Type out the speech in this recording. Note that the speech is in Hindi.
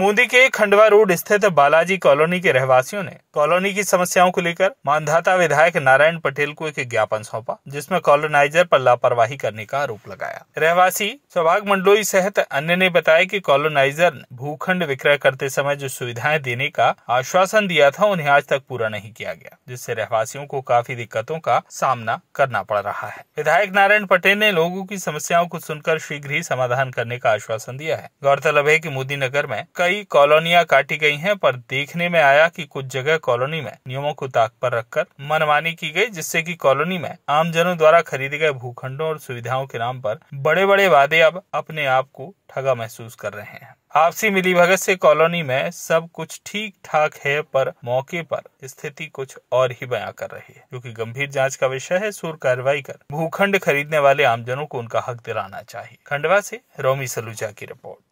मोदी के खंडवा रोड स्थित बालाजी कॉलोनी के रहवासियों ने कॉलोनी की समस्याओं को लेकर मानधाता विधायक नारायण पटेल को एक ज्ञापन सौंपा जिसमें कॉलोनाइजर पर लापरवाही करने का आरोप लगाया रहवासी सौभाग मंडलोई सहित अन्य ने बताया कि कॉलोनाइजर ने भूखंड विक्रय करते समय जो सुविधाएं देने का आश्वासन दिया था उन्हें आज तक पूरा नहीं किया गया जिससे रहवासियों को काफी दिक्कतों का सामना करना पड़ रहा है विधायक नारायण पटेल ने लोगों की समस्याओं को सुनकर शीघ्र ही समाधान करने का आश्वासन दिया है गौरतलब है की मोदी नगर में कई कई कॉलोनियां काटी गई हैं पर देखने में आया कि कुछ जगह कॉलोनी में नियमों को ताक पर रखकर मनमानी की गई जिससे कि कॉलोनी में आमजनों द्वारा खरीदे गए भूखंडों और सुविधाओं के नाम पर बड़े बड़े वादे अब अपने आप को ठगा महसूस कर रहे हैं आपसी मिली भगत से कॉलोनी में सब कुछ ठीक ठाक है पर मौके पर स्थिति कुछ और ही बयां कर रही है क्योंकि गंभीर जांच का विषय है सुर कार्रवाई कर भूखंड खरीदने वाले आमजनों को उनका हक दिलाना चाहिए खंडवा से रोमी सलूजा की रिपोर्ट